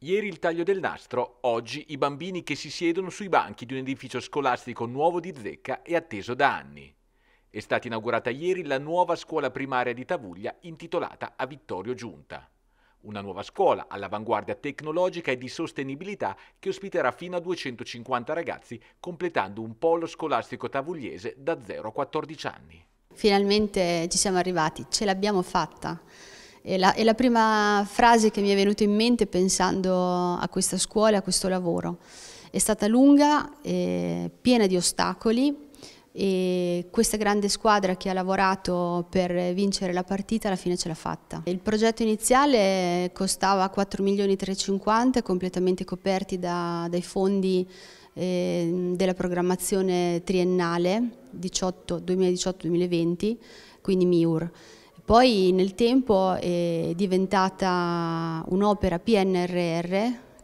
Ieri il taglio del nastro, oggi i bambini che si siedono sui banchi di un edificio scolastico nuovo di Zecca e atteso da anni. È stata inaugurata ieri la nuova scuola primaria di Tavuglia intitolata a Vittorio Giunta. Una nuova scuola all'avanguardia tecnologica e di sostenibilità che ospiterà fino a 250 ragazzi, completando un polo scolastico tavugliese da 0 a 14 anni. Finalmente ci siamo arrivati, ce l'abbiamo fatta. È la, è la, prima frase che mi è venuta in mente pensando a questa scuola, a questo lavoro. È stata lunga, eh, piena di ostacoli e questa grande squadra che ha lavorato per vincere la partita alla fine ce l'ha fatta. Il progetto iniziale costava 4 milioni e 350, completamente coperti da, dai fondi eh, della programmazione triennale 2018-2020, quindi MIUR. Poi nel tempo è diventata un'opera PNRR,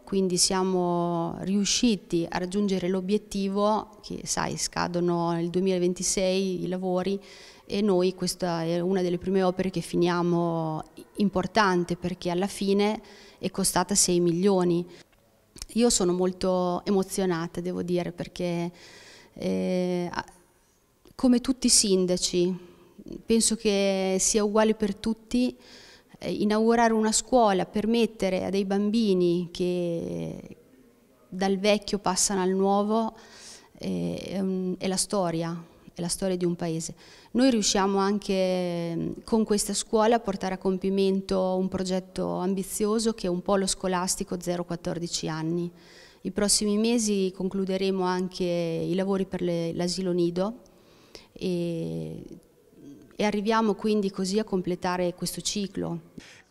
quindi siamo riusciti a raggiungere l'obiettivo, che sai scadono nel 2026 i lavori, e noi questa è una delle prime opere che finiamo importante perché alla fine è costata 6 milioni. Io sono molto emozionata, devo dire, perché eh, come tutti i sindaci penso che sia uguale per tutti eh, inaugurare una scuola, permettere a dei bambini che dal vecchio passano al nuovo, eh, è, è la storia, è la storia di un paese. Noi riusciamo anche mm, con questa scuola a portare a compimento un progetto ambizioso che è un polo scolastico 0-14 anni. I prossimi mesi concluderemo anche i lavori per l'asilo nido e e arriviamo quindi così a completare questo ciclo.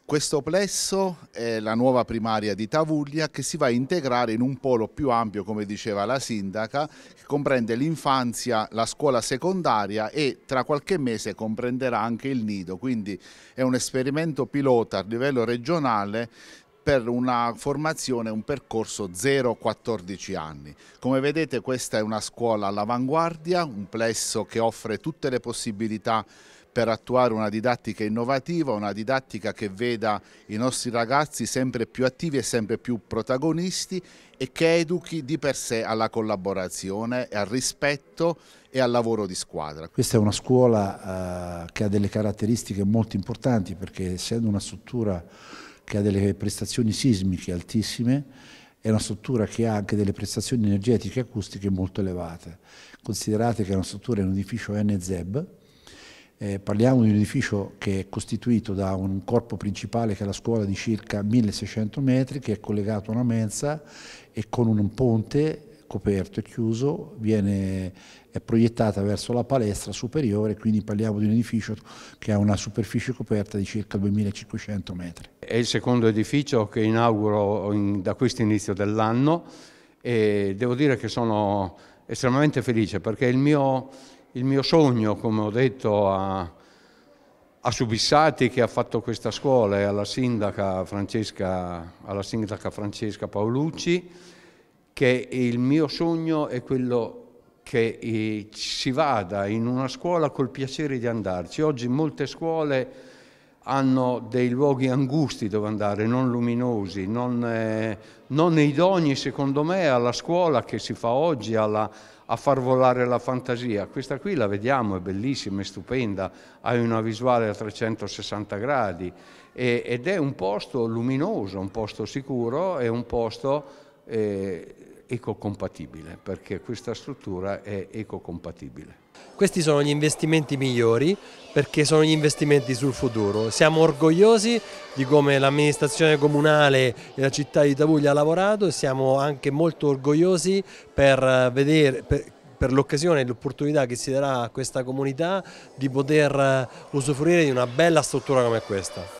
Questo plesso è la nuova primaria di Tavuglia che si va a integrare in un polo più ampio, come diceva la sindaca, che comprende l'infanzia, la scuola secondaria e tra qualche mese comprenderà anche il nido. Quindi è un esperimento pilota a livello regionale per una formazione, un percorso 0-14 anni. Come vedete questa è una scuola all'avanguardia, un plesso che offre tutte le possibilità per attuare una didattica innovativa, una didattica che veda i nostri ragazzi sempre più attivi e sempre più protagonisti e che educhi di per sé alla collaborazione, al rispetto e al lavoro di squadra. Questa è una scuola eh, che ha delle caratteristiche molto importanti perché essendo una struttura che ha delle prestazioni sismiche altissime, è una struttura che ha anche delle prestazioni energetiche e acustiche molto elevate. Considerate che è una struttura in un edificio NZEB, eh, parliamo di un edificio che è costituito da un corpo principale che è la scuola di circa 1600 metri, che è collegato a una mensa e con un ponte coperto e chiuso, viene, è proiettata verso la palestra superiore, quindi parliamo di un edificio che ha una superficie coperta di circa 2500 metri. È il secondo edificio che inauguro in, da questo inizio dell'anno e devo dire che sono estremamente felice perché il mio il mio sogno, come ho detto a, a Subissati che ha fatto questa scuola e alla sindaca Francesca, alla sindaca Francesca Paolucci, che il mio sogno è quello che eh, si vada in una scuola col piacere di andarci. Oggi molte scuole hanno dei luoghi angusti dove andare, non luminosi, non, eh, non idonei secondo me alla scuola che si fa oggi, alla, a far volare la fantasia. Questa qui la vediamo, è bellissima, è stupenda, hai una visuale a 360 gradi e, ed è un posto luminoso, un posto sicuro, è un posto... Eh, ecocompatibile, perché questa struttura è ecocompatibile. Questi sono gli investimenti migliori perché sono gli investimenti sul futuro. Siamo orgogliosi di come l'amministrazione comunale e la città di Tavuglia ha lavorato e siamo anche molto orgogliosi per eh, vedere... Per, per l'occasione e l'opportunità che si darà a questa comunità di poter eh, usufruire di una bella struttura come questa.